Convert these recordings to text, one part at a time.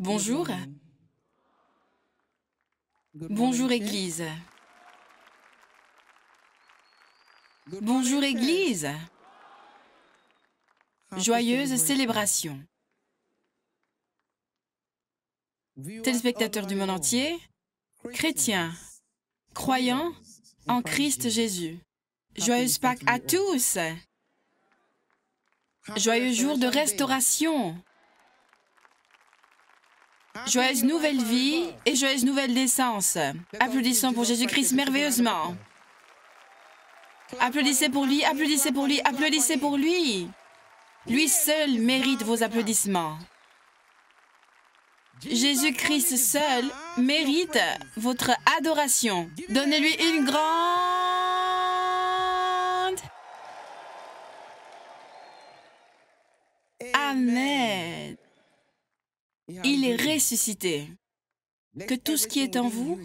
Bonjour. Bonjour Église. Bonjour Église. Joyeuse célébration. Téléspectateurs du monde entier, chrétiens, croyants en Christ Jésus. Joyeuse Pâques à tous. Joyeux jour de restauration. Joyeuse nouvelle vie et joyeuse nouvelle naissance. Applaudissons pour Jésus-Christ merveilleusement. Applaudissez pour lui, applaudissez pour lui, applaudissez pour lui. Lui seul mérite vos applaudissements. Jésus-Christ seul mérite votre adoration. Donnez-lui une grande... Amen. Il est ressuscité. Que tout ce qui est en vous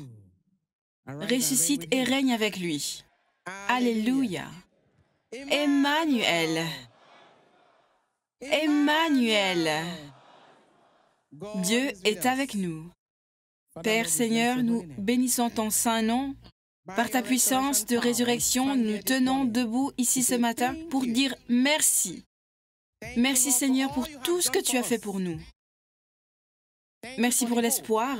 ressuscite et règne avec lui. Alléluia. Emmanuel. Emmanuel. Dieu est avec nous. Père Seigneur, nous bénissons ton saint nom. Par ta puissance de résurrection, nous tenons debout ici ce matin pour dire merci. Merci Seigneur pour tout ce que tu as fait pour nous. Merci pour l'espoir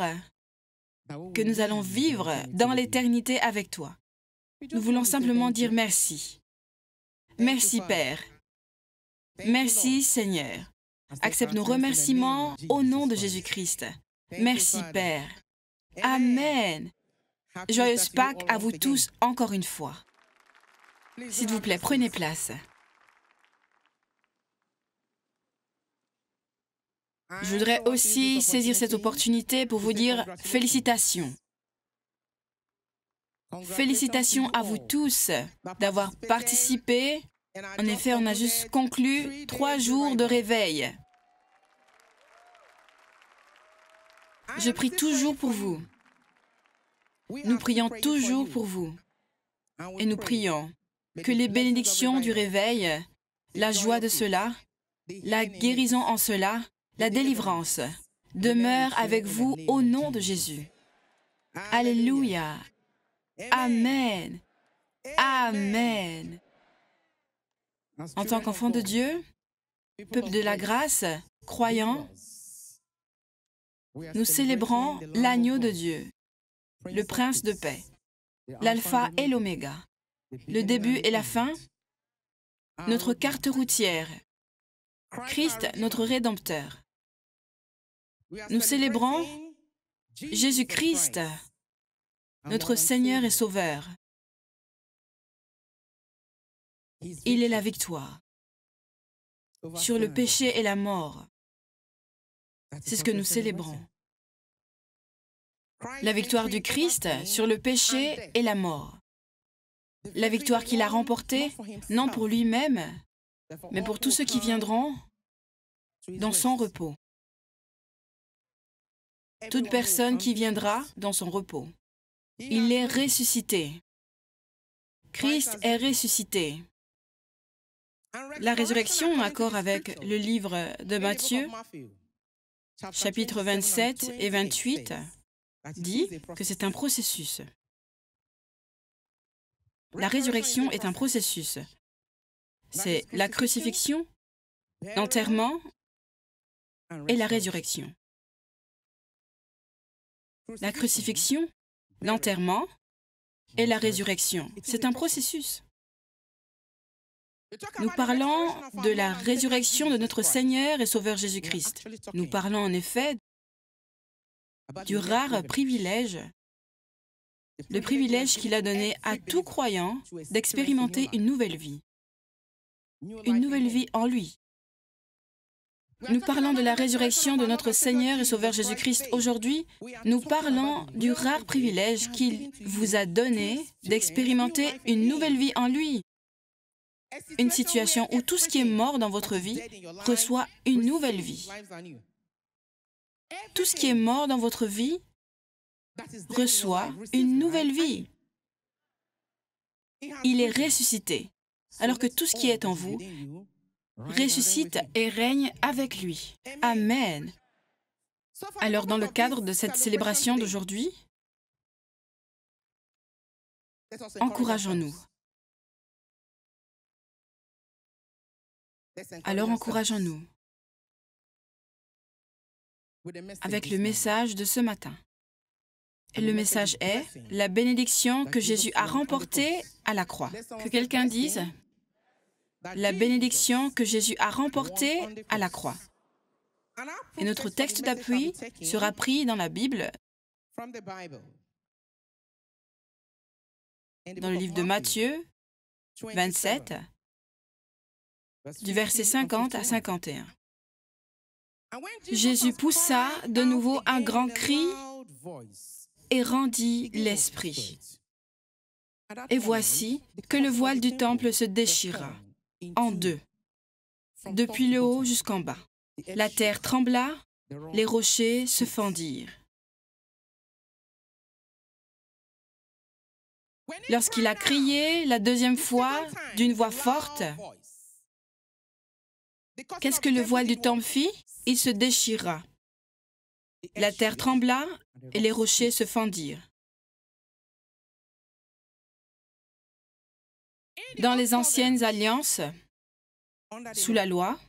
que nous allons vivre dans l'éternité avec toi. Nous voulons simplement dire merci. Merci Père. Merci Seigneur. Accepte nos remerciements au nom de Jésus-Christ. Merci Père. Amen. Joyeuse Pâques à vous tous encore une fois. S'il vous plaît, prenez place. Je voudrais aussi saisir cette opportunité pour vous dire félicitations. Félicitations à vous tous d'avoir participé. En effet, on a juste conclu trois jours de réveil. Je prie toujours pour vous. Nous prions toujours pour vous. Et nous prions que les bénédictions du réveil, la joie de cela, la guérison en cela, la délivrance demeure avec vous au nom de Jésus. Alléluia. Amen. Amen. En tant qu'enfant de Dieu, peuple de la grâce, croyants, nous célébrons l'agneau de Dieu, le prince de paix, l'alpha et l'oméga, le début et la fin, notre carte routière, Christ notre Rédempteur. Nous célébrons Jésus-Christ, notre Seigneur et Sauveur. Il est la victoire sur le péché et la mort. C'est ce que nous célébrons. La victoire du Christ sur le péché et la mort. La victoire qu'il a remportée, non pour lui-même, mais pour tous ceux qui viendront dans son repos toute personne qui viendra dans son repos. Il est ressuscité. Christ est ressuscité. La résurrection, en accord avec le livre de Matthieu, chapitres 27 et 28, dit que c'est un processus. La résurrection est un processus. C'est la crucifixion, l'enterrement et la résurrection la crucifixion, l'enterrement et la résurrection. C'est un processus. Nous parlons de la résurrection de notre Seigneur et Sauveur Jésus-Christ. Nous parlons en effet du rare privilège, le privilège qu'il a donné à tout croyant d'expérimenter une nouvelle vie, une nouvelle vie en lui, nous parlons de la résurrection de notre Seigneur et Sauveur Jésus-Christ aujourd'hui. Nous parlons du rare privilège qu'il vous a donné d'expérimenter une nouvelle vie en lui. Une situation où tout ce qui est mort dans votre vie reçoit une nouvelle vie. Tout ce qui est mort dans votre vie reçoit une nouvelle vie. Il est ressuscité, alors que tout ce qui est en vous ressuscite et règne avec lui. Amen. Alors dans le cadre de cette célébration d'aujourd'hui, encourageons-nous. Alors encourageons-nous avec le message de ce matin. le message est la bénédiction que Jésus a remportée à la croix. Que quelqu'un dise la bénédiction que Jésus a remportée à la croix. Et notre texte d'appui sera pris dans la Bible, dans le livre de Matthieu 27, du verset 50 à 51. Jésus poussa de nouveau un grand cri et rendit l'esprit. Et voici que le voile du temple se déchira en deux, depuis le haut jusqu'en bas. La terre trembla, les rochers se fendirent. Lorsqu'il a crié la deuxième fois d'une voix forte, qu'est-ce que le voile du temple fit Il se déchira. La terre trembla et les rochers se fendirent. Dans les anciennes alliances, sous la loi,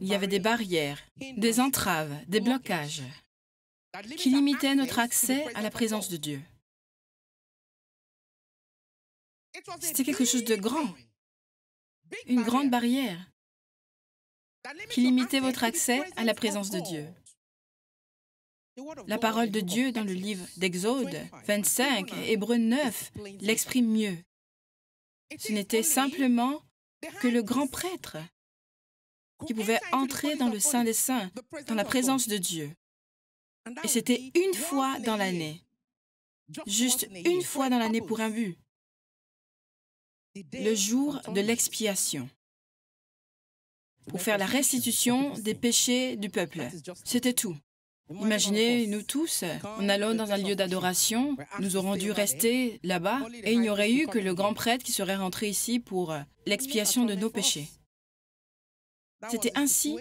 il y avait des barrières, des entraves, des blocages qui limitaient notre accès à la présence de Dieu. C'était quelque chose de grand, une grande barrière qui limitait votre accès à la présence de Dieu. La parole de Dieu dans le livre d'Exode 25 et Hébreu 9 l'exprime mieux. Ce n'était simplement que le grand prêtre qui pouvait entrer dans le Saint des Saints, dans la présence de Dieu. Et c'était une fois dans l'année. Juste une fois dans l'année pour un but. Le jour de l'expiation. Pour faire la restitution des péchés du peuple. C'était tout. Imaginez, nous tous, en allant dans un lieu d'adoration, nous aurons dû rester là-bas et il n'y aurait eu que le grand prêtre qui serait rentré ici pour euh, l'expiation de nos péchés. C'était ainsi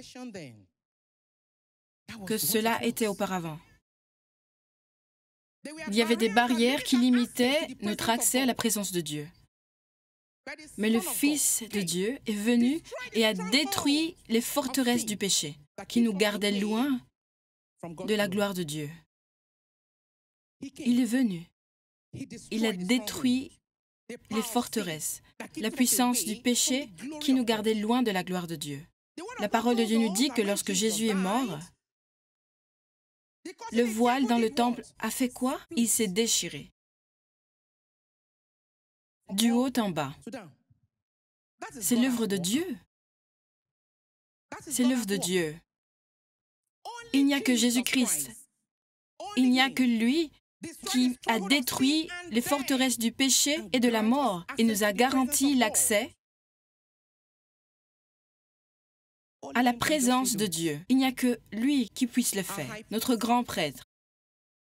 que cela était auparavant. Il y avait des barrières qui limitaient notre accès à la présence de Dieu. Mais le Fils de Dieu est venu et a détruit les forteresses du péché qui nous gardaient loin de la gloire de Dieu. Il est venu. Il a détruit les forteresses, la puissance du péché qui nous gardait loin de la gloire de Dieu. La parole de Dieu nous dit que lorsque Jésus est mort, le voile dans le temple a fait quoi Il s'est déchiré. Du haut en bas. C'est l'œuvre de Dieu. C'est l'œuvre de Dieu. Il n'y a que Jésus-Christ. Il n'y a que lui qui a détruit les forteresses du péché et de la mort et nous a garanti l'accès à la présence de Dieu. Il n'y a que lui qui puisse le faire, notre grand prêtre.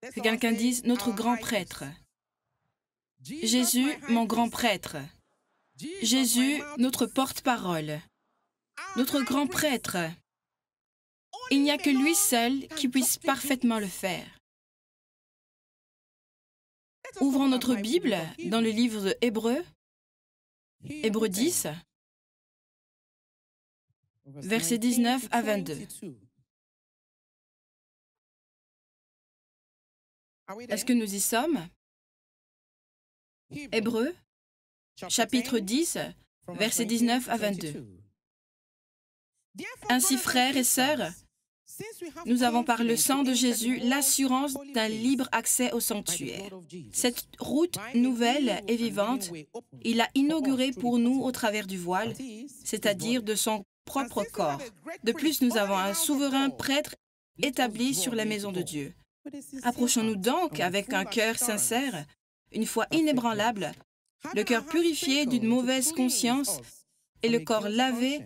Que quelqu'un dise notre grand prêtre. Jésus, mon grand prêtre. Jésus, notre porte-parole. Notre grand prêtre. Il n'y a que lui seul qui puisse parfaitement le faire. Ouvrons notre Bible dans le livre de Hébreu, Hébreu 10, versets 19 à 22. Est-ce que nous y sommes Hébreu, chapitre 10, versets 19 à 22. Ainsi, frères et sœurs, nous avons par le sang de Jésus l'assurance d'un libre accès au sanctuaire. Cette route nouvelle et vivante, il l'a inaugurée pour nous au travers du voile, c'est-à-dire de son propre corps. De plus, nous avons un souverain prêtre établi sur la maison de Dieu. Approchons-nous donc avec un cœur sincère, une foi inébranlable, le cœur purifié d'une mauvaise conscience et le corps lavé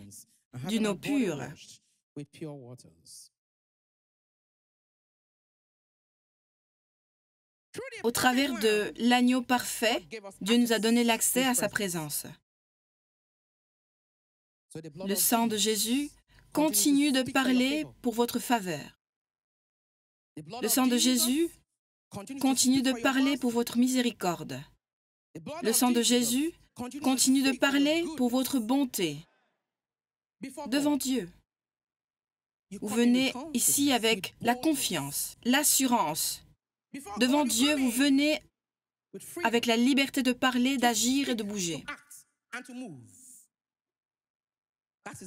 d'une eau pure. Au travers de l'agneau parfait, Dieu nous a donné l'accès à sa présence. Le sang de Jésus continue de parler pour votre faveur. Le sang de Jésus continue de parler pour votre miséricorde. Le sang de Jésus continue de parler pour votre bonté devant Dieu. Vous venez ici avec la confiance, l'assurance Devant Dieu, vous venez avec la liberté de parler, d'agir et de bouger.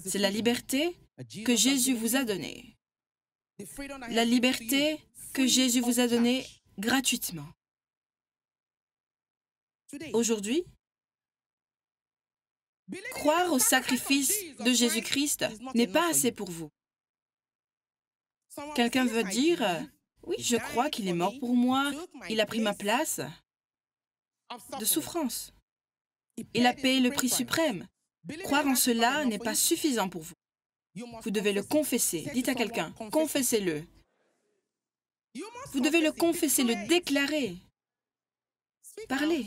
C'est la liberté que Jésus vous a donnée. La liberté que Jésus vous a donnée gratuitement. Aujourd'hui, croire au sacrifice de Jésus-Christ n'est pas assez pour vous. Quelqu'un veut dire, oui, je crois qu'il est mort pour moi. Il a pris ma place de souffrance. Il a payé le prix suprême. Croire en cela n'est pas suffisant pour vous. Vous devez le confesser. Dites à quelqu'un, confessez-le. Vous devez le confesser, le déclarer. Parlez.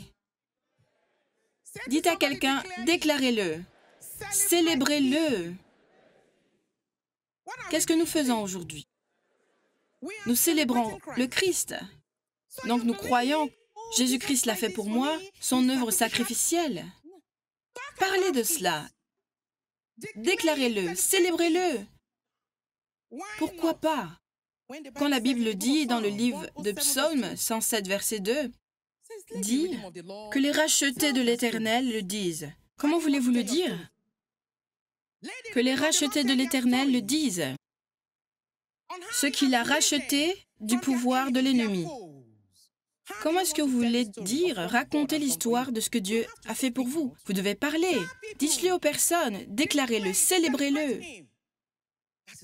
Dites à quelqu'un, déclarez-le. Célébrez-le. Qu'est-ce que nous faisons aujourd'hui nous célébrons le Christ. Donc nous croyons, Jésus-Christ l'a fait pour moi, son œuvre sacrificielle. Parlez de cela. Déclarez-le, célébrez-le. Pourquoi pas Quand la Bible dit dans le livre de Psaume 107, verset 2, dit que les rachetés de l'Éternel le disent. Comment voulez-vous le dire Que les rachetés de l'Éternel le disent ce qu'il a racheté du pouvoir de l'ennemi. Comment est-ce que vous voulez dire, raconter l'histoire de ce que Dieu a fait pour vous Vous devez parler, dites-le aux personnes, déclarez-le, célébrez-le.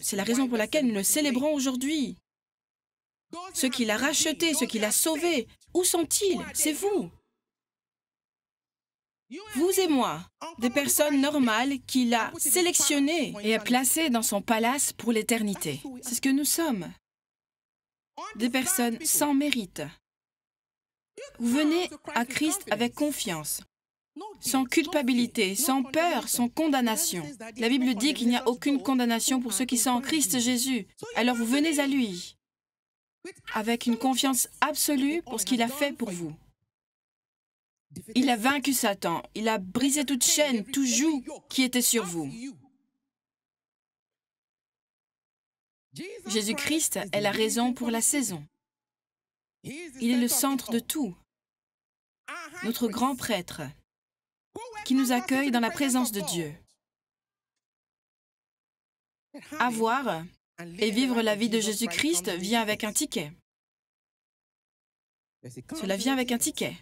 C'est la raison pour laquelle nous le célébrons aujourd'hui. Ce qu'il a racheté, ce qu'il a sauvé, où sont-ils C'est vous vous et moi, des personnes normales qu'il a sélectionnées et a placées dans son palace pour l'éternité. C'est ce que nous sommes, des personnes sans mérite. Vous venez à Christ avec confiance, sans culpabilité, sans peur, sans condamnation. La Bible dit qu'il n'y a aucune condamnation pour ceux qui sont en Christ Jésus. Alors vous venez à lui avec une confiance absolue pour ce qu'il a fait pour vous. Il a vaincu Satan. Il a brisé toute chaîne, tout joug qui était sur vous. Jésus-Christ est la raison pour la saison. Il est le centre de tout. Notre grand prêtre qui nous accueille dans la présence de Dieu. Avoir et vivre la vie de Jésus-Christ vient avec un ticket. Cela vient avec un ticket.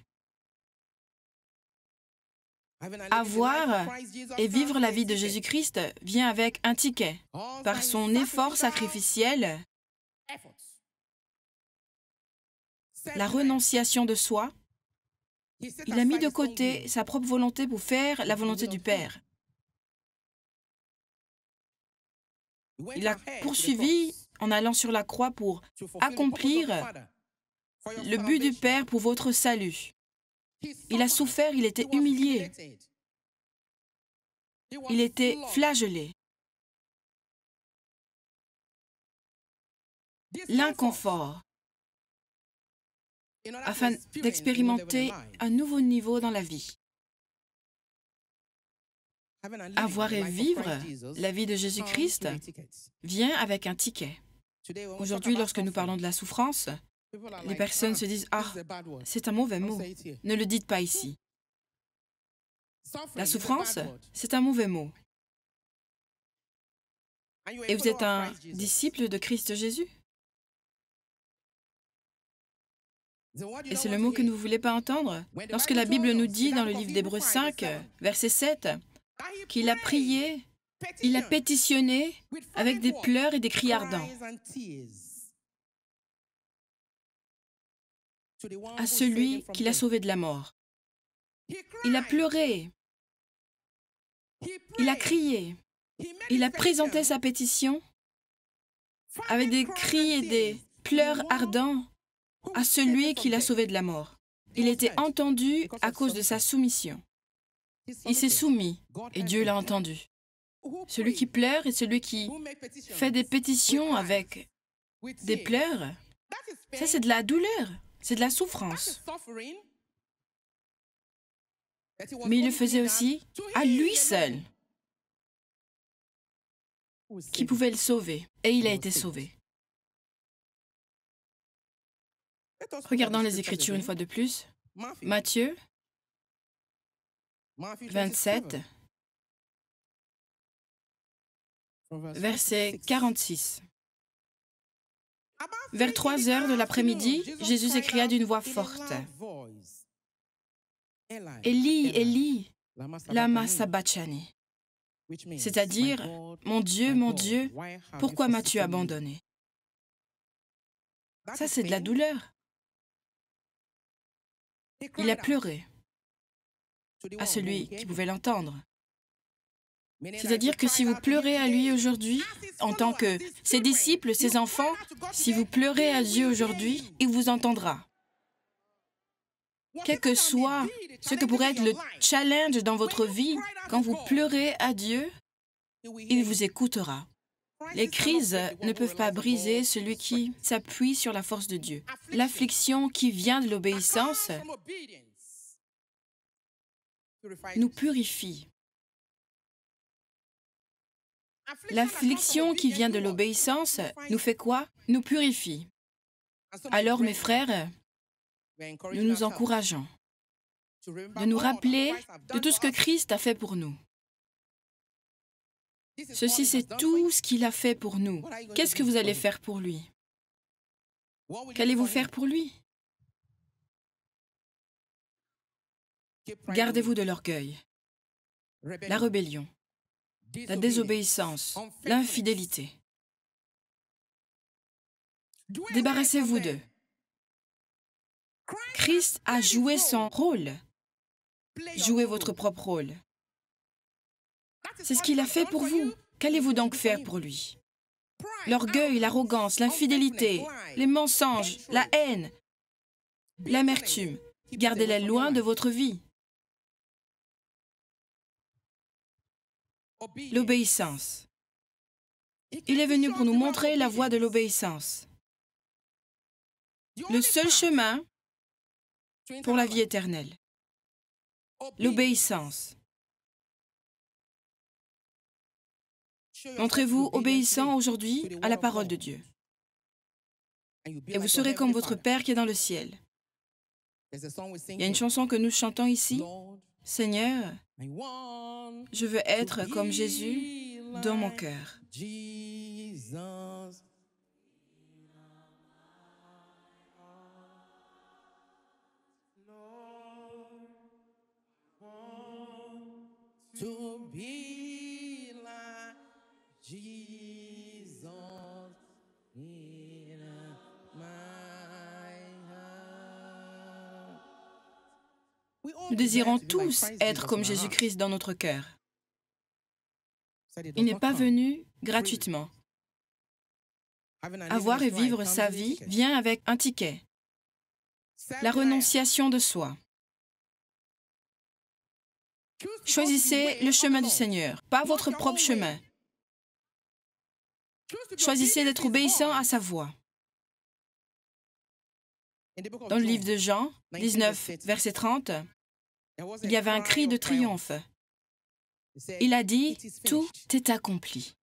Avoir et vivre la vie de Jésus-Christ vient avec un ticket. Par son effort sacrificiel, la renonciation de soi, il a mis de côté sa propre volonté pour faire la volonté du Père. Il a poursuivi en allant sur la croix pour accomplir le but du Père pour votre salut. Il a souffert, il était humilié. Il était flagellé. L'inconfort afin d'expérimenter un nouveau niveau dans la vie. Avoir et vivre la vie de Jésus-Christ vient avec un ticket. Aujourd'hui, lorsque nous parlons de la souffrance, les personnes ah, se disent Ah, c'est un mauvais mot. Ne le dites pas ici. La souffrance, c'est un mauvais mot. Et vous êtes un disciple de Christ Jésus Et c'est le mot que vous ne voulez pas entendre. Lorsque la Bible nous dit dans le livre d'Hébreu 5, verset 7, qu'il a prié, il a pétitionné avec des pleurs et des cris ardents. à celui qui l'a sauvé de la mort. Il a pleuré. Il a crié. Il a présenté sa pétition avec des cris et des pleurs ardents à celui qui l'a sauvé de la mort. Il était entendu à cause de sa soumission. Il s'est soumis et Dieu l'a entendu. Celui qui pleure et celui qui fait des pétitions avec des pleurs, ça c'est de la douleur. C'est de la souffrance. Mais il le faisait aussi à lui seul qui pouvait le sauver. Et il a été sauvé. Regardons les Écritures une fois de plus. Matthieu 27, verset 46. Vers trois heures de l'après-midi, Jésus s'écria d'une voix forte Élie, Élie, lama Sabachani, c'est-à-dire Mon Dieu, mon Dieu, pourquoi m'as-tu abandonné Ça, c'est de la douleur. Il a pleuré à celui qui pouvait l'entendre. C'est-à-dire que si vous pleurez à lui aujourd'hui, en tant que ses disciples, ses enfants, si vous pleurez à Dieu aujourd'hui, il vous entendra. Quel que soit ce que pourrait être le challenge dans votre vie, quand vous pleurez à Dieu, il vous écoutera. Les crises ne peuvent pas briser celui qui s'appuie sur la force de Dieu. L'affliction qui vient de l'obéissance nous purifie. L'affliction qui vient de l'obéissance nous fait quoi Nous purifie. Alors mes frères, nous nous encourageons de nous rappeler de tout ce que Christ a fait pour nous. Ceci, c'est tout ce qu'il a fait pour nous. Qu'est-ce que vous allez faire pour lui Qu'allez-vous faire pour lui Gardez-vous de l'orgueil, la rébellion, la désobéissance, l'infidélité. Débarrassez-vous d'eux. Christ a joué son rôle. Jouez votre propre rôle. C'est ce qu'il a fait pour vous. Qu'allez-vous donc faire pour lui L'orgueil, l'arrogance, l'infidélité, les mensonges, la haine, l'amertume. Gardez-les loin de votre vie. l'obéissance. Il est venu pour nous montrer la voie de l'obéissance. Le seul chemin pour la vie éternelle. L'obéissance. Montrez-vous obéissant aujourd'hui à la parole de Dieu. Et vous serez comme votre Père qui est dans le ciel. Il y a une chanson que nous chantons ici. Seigneur, je veux être comme Jésus dans mon cœur. Nous désirons tous être comme Jésus-Christ dans notre cœur. Il n'est pas venu gratuitement. Avoir et vivre sa vie vient avec un ticket. La renonciation de soi. Choisissez le chemin du Seigneur, pas votre propre chemin. Choisissez d'être obéissant à sa voix. Dans le livre de Jean 19, verset 30, il y avait un cri de triomphe. Il a dit, tout est accompli.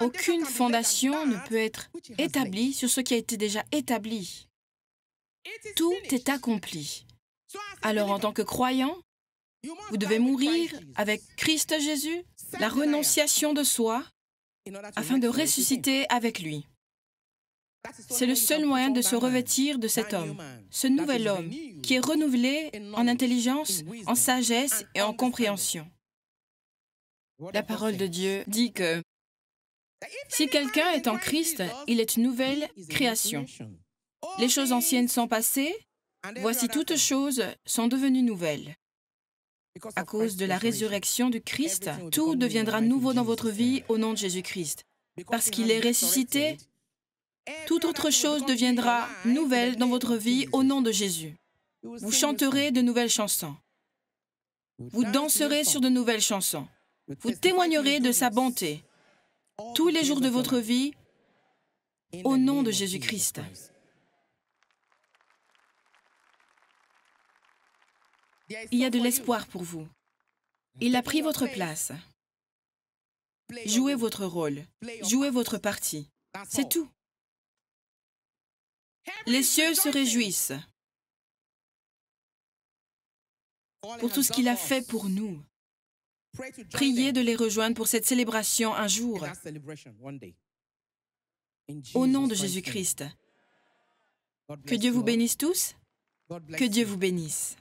Aucune fondation ne peut être établie sur ce qui a été déjà établi. Tout est accompli. Alors en tant que croyant, vous devez mourir avec Christ Jésus, la renonciation de soi, afin de ressusciter avec lui. C'est le seul moyen de se revêtir de cet homme, ce nouvel homme qui est renouvelé en intelligence, en sagesse et en compréhension. La parole de Dieu dit que si quelqu'un est en Christ, il est une nouvelle création. Les choses anciennes sont passées, voici toutes choses sont devenues nouvelles. À cause de la résurrection du Christ, tout deviendra nouveau dans votre vie au nom de Jésus-Christ. Parce qu'il est ressuscité, toute autre chose deviendra nouvelle dans votre vie au nom de Jésus. Vous chanterez de nouvelles chansons. Vous danserez sur de nouvelles chansons. Vous témoignerez de sa bonté tous les jours de votre vie au nom de Jésus-Christ. Il y a de l'espoir pour vous. Il a pris votre place. Jouez votre rôle. Jouez votre partie. C'est tout. Les cieux se réjouissent pour tout ce qu'il a fait pour nous. Priez de les rejoindre pour cette célébration un jour. Au nom de Jésus-Christ. Que Dieu vous bénisse tous. Que Dieu vous bénisse.